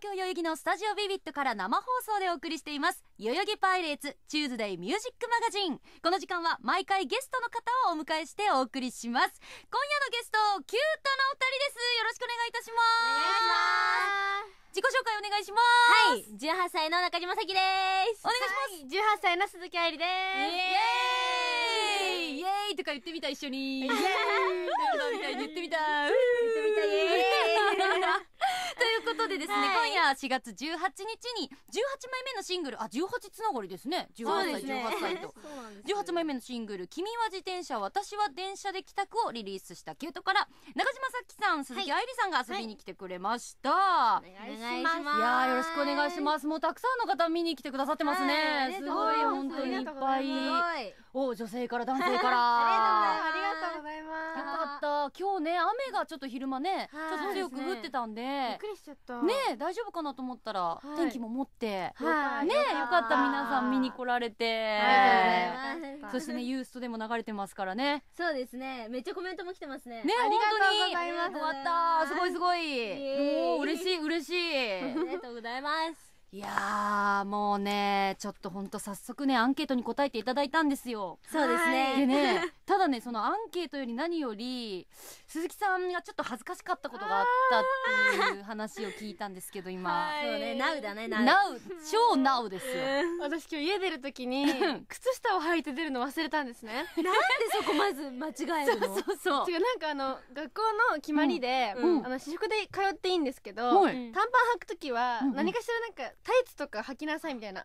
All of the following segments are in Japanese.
東京代々木のスタジオビビットから生放送でお送りしています代々木パイレーツチューズデイミュージックマガジンこの時間は毎回ゲストの方をお迎えしてお送りします今夜のゲストキュートのお二人ですよろしくお願いいたしますお願いします自己紹介お願いしますはい18歳の中島咲ですお願いします、はい、18歳の鈴木愛理ですイエーイイエーイとか言ってみた一緒にイエーイ みたいに言ってみたことでですね、はい、今夜4月18日に18枚目のシングルあ18つながりですね18歳、ね、18歳と、18 枚目のシングル「君は自転車私は電車で帰宅」をリリースしたキュートから中島さきさん鈴木愛理さんが遊びに来てくれました、はい、お願いしますいやよろしくお願いしますもうたくさんの方見に来てくださってますね、すごい本当にいっぱいお女性から男性からありがとうございますよかった今日ね雨がちょっと昼間ね、ちょっと強く降ってたんでびっくりしちゃったったね大丈夫かなと思ったら、はい、天気も持ってはいねよかった皆さん見に来られてそしてねユーストでも流れてますからねそうですねめっちゃコメントも来てますねねありがとうございます終わったすごいすごい、もう嬉しい嬉しいありがとうございますいやーもうねちょっとほんと早速ねアンケートに答えていただいたんですよそうですねでね ただねそのアンケートより何より鈴木さんがちょっと恥ずかしかったことがあったっていう話を聞いたんですけど今、はい、そうね n o だね NOW 超 n o ですよ私今日家出る時に靴下を履いて出るの忘れたんですねなんでそこまず間違えるのそうそう違うなんかあの学校の決まりで、うんうん、あの私服で通っていいんですけど、うん、短パン履く時は何かしらなんかタイツとか履きなさいみたいな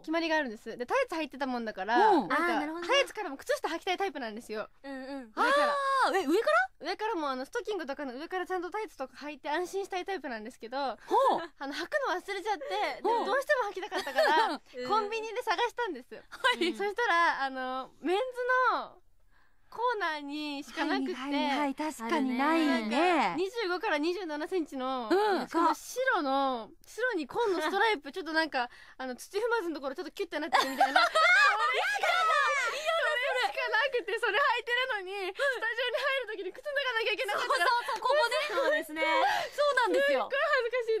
決まりがあるんですでタイツ履いてたもんだからタイツからも靴下履きたいタイプなんですよう。んうん。上からあえ上から上からもあのストッキングとかの上からちゃんとタイツとか履いて安心したいタイプなんですけどあほう の履くの忘れちゃってでもどうしても履きたかったからコンビニで探したんです、はいそしたらあのメンズのコーナーにしかなくて、はいはい、はい、確かにないね。25から27センチの、うん、の白の、白に紺のストライプ、ちょっとなんか、あの、土踏まずのところちょっとキュッてなってるみたいな。それしかなくて、それ履いてるのに、スタジオに入時に靴脱がなきゃいけなかったそうそうここねそうですねそうなんですよすっごい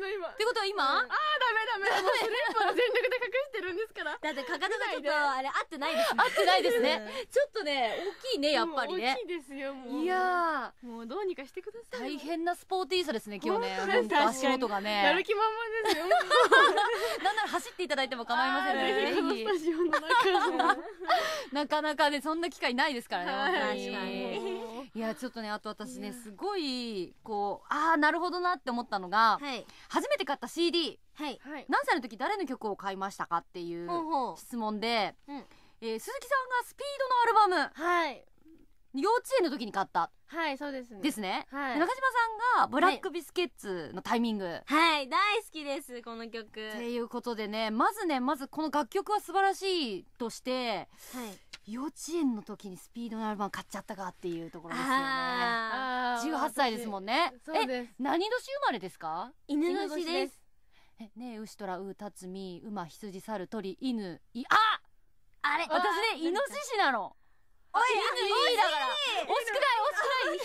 恥ずかしいの今ってことは今、うん、ああダメダメもうスリッパを全力で隠してるんですからだってかかとがちょっとあれ合ってないですね合ってないですね、ちょっとね大きいねやっぱりね大きいですよもういやもうどうにかしてください大変なスポーティーさですね今日ね足元がねやる気満々ですよ なんなら走っていただいても構いませんぜひ なかなかねそんな機会ないですからね、はい、確かにいやちょっとねあと私ねすごいこうああなるほどなって思ったのが、はい、初めて買った CD、はい、何歳の時誰の曲を買いましたかっていう質問で、ううん、えー、鈴木さんがスピードのアルバム、はい幼稚園の時に買ったはいそうですねですね、はい、中島さんがブラックビスケッツのタイミング、はい、はい、大好きですこの曲っていうことでねまずねまずこの楽曲は素晴らしいとして、はい、幼稚園の時にスピードのアルバム買っちゃったかっていうところですよね18歳ですもんねえ何年生まれですか犬年ですえねえ牛とらうたつみ馬羊猿鳥犬いああれ私ねイノシシなのおい、いいだから。惜しくない、惜しくない。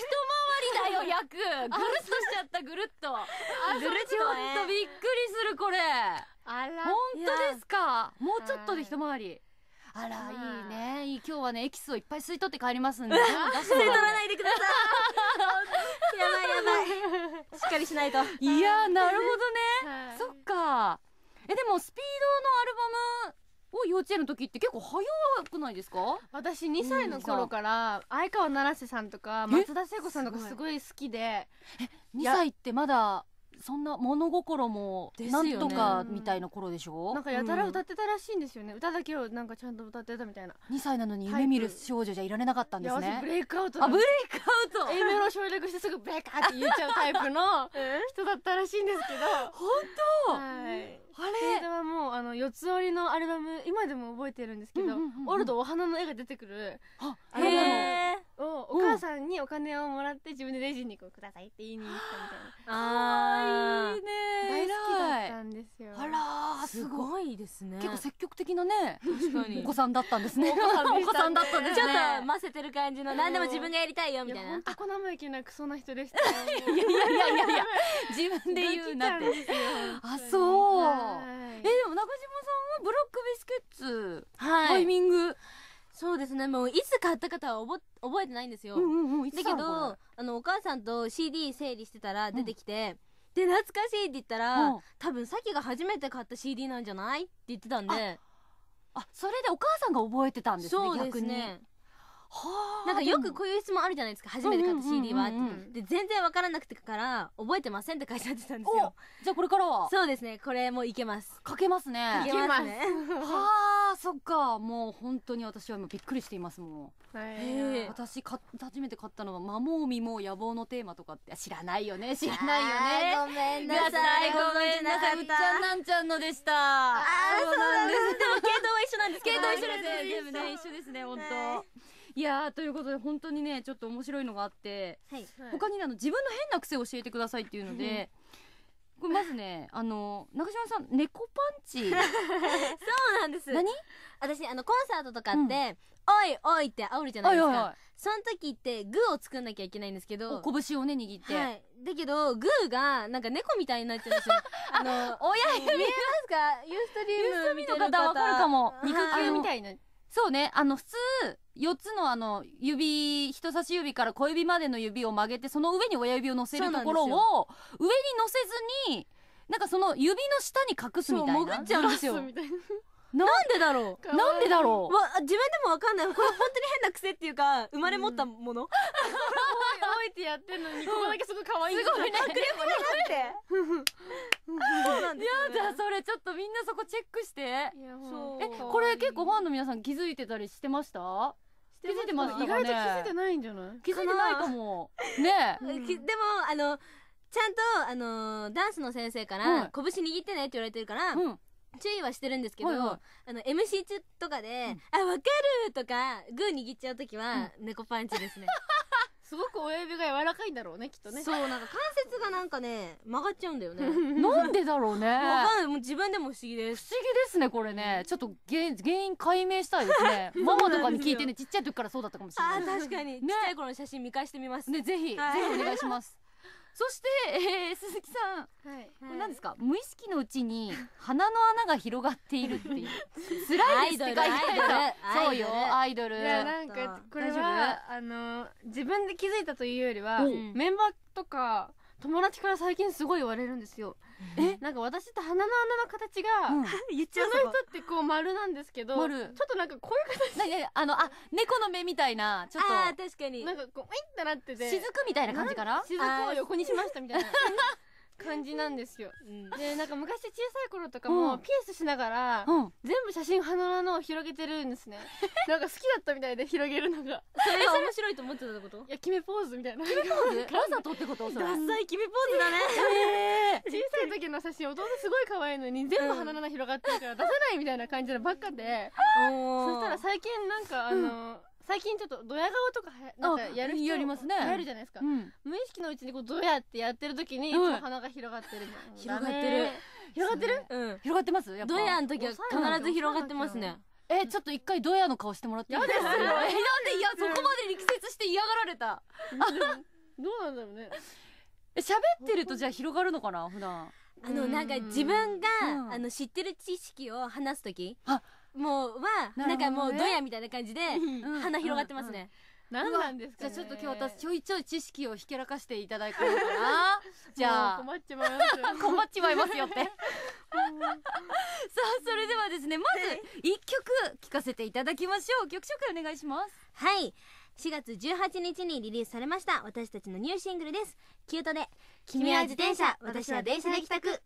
一回りだよ、役 ぐるっとしちゃった、ぐるっと。ぐるっと、びっくりする、これ。あら。本当ですか。もうちょっとで一回り。あら、いいね。いい今日はね、エキスをいっぱい吸い取って帰りますんで。吸い取らないでください。やばいやばい。しっかりしないと。いやなるほどね。そっか。え、でも、スピードの幼稚園の時って結構早くないですか私2歳の頃から相川七瀬さんとか松田聖子さんとかすごい好きで2歳ってまだそんな物心もなんとかみたいな頃でしょ、ねなんかやたら歌ってたらしいんですよね、歌だけをなんかちゃんと歌ってたみたいな2歳なのに夢見る少女じゃいられなかったんですねブレイクアウトあブレイクアウト A メロ省略してすぐブレイクアウト言っちゃうタイプの 人だったらしいんですけど 本当、はいあれはもうあの四つ折りのアルバム今でも覚えてるんですけど、うんうんうんうん、オールドお花の絵が出てくるアルバムさんにお金をもらって自分でレジにこうくださいって言いに行ったみたいな。あ あいいね。大好きだったんですよ。あらすごいですね。結構積極的なね。お子さんだったんですね。お子さんだったんですね。ちょっとませてる感じの何でも自分がやりたいよみたいな。あこの前なクソな人でした。いやいやいやいや自分で言うなって。あそう。えでも中島さんはブロックビスケッツタイミング。そうですねもういつ買った方は覚覚えてないんですよ、うんうんうん、だけどあのお母さんと CD 整理してたら出てきて、うん、で懐かしいって言ったら、うん、多分さっきが初めて買った CD なんじゃないって言ってたんであそれでお母さんが覚えてたんですねそうですねはなんかよくこういう質問あるじゃないですか初めて買った CD はって、うんうん、で全然わからなくてから覚えてませんって書いてってたんですよじゃあこれからはそうですねこれもいけます書けますねけますねはあ そっかもう本当に私は今びっくりしていますもん、えー、私か初めて買ったのは「摩耗みも野望のテーマ」とかって知らないよね知らないよねごめんなさいごめんなさいうっちゃんなんちゃんのでしたああそうなんですでも系統は一緒なんです 系統一緒ですね全部ね一緒ですね本当、い、いやということで本当にねちょっと面白いのがあって、はい、他にあの自分の変な癖を教えてくださいっていうので、うんこれまずねあの中島さん猫パンチ そうなんです何私あのコンサートとかって、うん、おいおいって煽るじゃないですか、いい、その時ってグーを作んなきゃいけないんですけど拳をね握って、はい、だけどグーがなんか猫みたいになっちゃうんですよ あの親指見えますかユーストリームの方わかるかも肉球みたいなそうねあの普通4つのあの指人差し指から小指までの指を曲げてその上に親指を乗せるところを上に乗せずになんかその指の下に隠すみたいな潜っちゃうんですよなんでだろうなんでだろうわ自分でもわかんないこれ本当に変な癖っていうか生まれ持ったもの、うん、いえてやってんのにここだけすごい可愛いすごいね迫力がって そうなんです、ね、やだそれちょっとみんなそこチェックしてえこれ結構ファンの皆さん気づいてたりしてました気づいてます、意外と気づいてないんじゃない気づいてないかもね、でもあのちゃんとあのダンスの先生から、拳握ってねって言われてるから、注意はしてるんですけど、はいはい、あの、MC 中とかで、うん、あ、わかるとか、グー握っちゃう時は、猫パンチですね。すごく親指が柔らかいんだろうね、きっとね。そう、なんか関節がなんかね、曲がっちゃうんだよね。なんでだろうね。わかんない。もう自分でも不思議です。不思議ですね、これね。ちょっと原原因解明したいですね。ママとかに聞いてね、ちっちゃい時からそうだったかもしれない。あ、確かに。ね、ちっちゃい頃の写真見返してみます。ね、ぜひ、はい、ぜひお願いします。そして、えー、鈴木さん、はい、これ何ですか、無意識のうちに鼻の穴が広がっているっていう 辛いですって書いてあそうよアイドル いやなんかこれはあの自分で気づいたというよりはメンバーとか友達から最近すごい言われるんですよ。えなんか私って鼻の穴の形が、うん、言の人ってこう丸なんですけど、ちょっとなんかこういう形。なにあの、あ、猫の目みたいな、ちょっと。あ確かに。なんかこう、ウィンってなってて。雫みたいな感じかな雫を横にしましたみたいな。感じなんですよ、でなんか昔小さい頃とかもピースしながら、全部写真花の穴を広げてるんですね なんか好きだったみたいで広げるのがそれが面白いと思ってたってこといや決めポーズみたいな決めポーズわざとってこと それダサい決めポーズだね、小さい時の写真弟すごい可愛いのに全部花の穴広がってるから出せないみたいな感じのばっかで、そしたら最近なんかあの、うん最近ちょっとドヤ顔とかなんかやる人やりますねやるじゃないですか、うん、無意識のうちにこうドヤってやってる時にいつも鼻が広がってる、うん、広がってる広がってる、うん、広がってますやっぱドヤの時は必ず広がってますねえちょっと一回ドヤの顔してもらっていいですかえなんでいやそこまで力説して嫌がられたどうなんだろうね喋ってるとじゃあ広がるのかな普段あのなんか自分が、あの知ってる知識を話す時あもうはな,、んかもうドヤみたいな感じで鼻広がってますね、何なんですか、ね、じゃあちょっと今日私ちょいちょい知識をひけらかしていただこうかな じゃあ困っちまいますよ困っちまいますよってさあそれではですねまず一曲聞かせていただきましょう曲紹介お願いしますはい4月18日にリリースされました私たちのニューシングルですキュートで君は自転車私は電車で帰宅